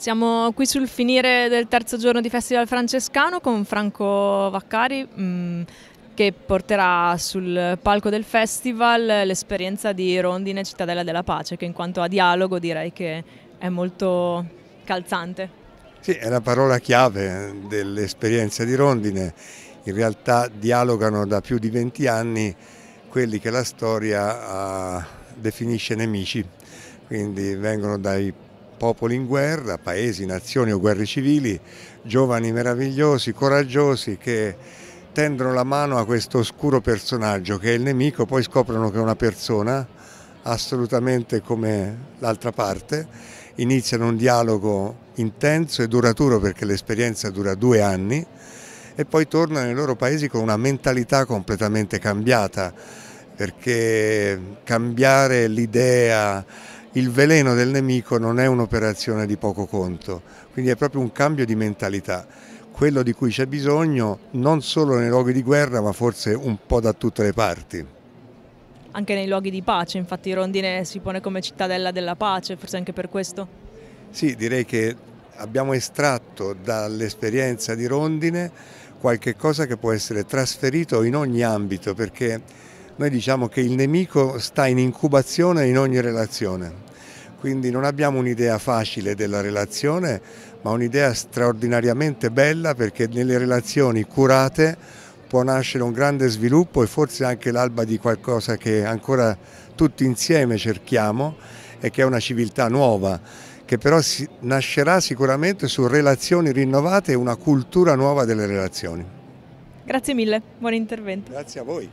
Siamo qui sul finire del terzo giorno di Festival Francescano con Franco Vaccari mm, che porterà sul palco del festival l'esperienza di Rondine Cittadella della Pace che in quanto a dialogo direi che è molto calzante. Sì, è la parola chiave dell'esperienza di Rondine. In realtà dialogano da più di 20 anni quelli che la storia ah, definisce nemici, quindi vengono dai popoli in guerra, paesi, nazioni o guerre civili, giovani meravigliosi, coraggiosi che tendono la mano a questo oscuro personaggio che è il nemico, poi scoprono che è una persona assolutamente come l'altra parte, iniziano un dialogo intenso e duraturo perché l'esperienza dura due anni e poi tornano nei loro paesi con una mentalità completamente cambiata perché cambiare l'idea il veleno del nemico non è un'operazione di poco conto, quindi è proprio un cambio di mentalità, quello di cui c'è bisogno non solo nei luoghi di guerra ma forse un po' da tutte le parti. Anche nei luoghi di pace, infatti Rondine si pone come cittadella della pace, forse anche per questo? Sì, direi che abbiamo estratto dall'esperienza di Rondine qualche cosa che può essere trasferito in ogni ambito perché noi diciamo che il nemico sta in incubazione in ogni relazione, quindi non abbiamo un'idea facile della relazione, ma un'idea straordinariamente bella perché nelle relazioni curate può nascere un grande sviluppo e forse anche l'alba di qualcosa che ancora tutti insieme cerchiamo e che è una civiltà nuova che però nascerà sicuramente su relazioni rinnovate e una cultura nuova delle relazioni. Grazie mille, buon intervento. Grazie a voi.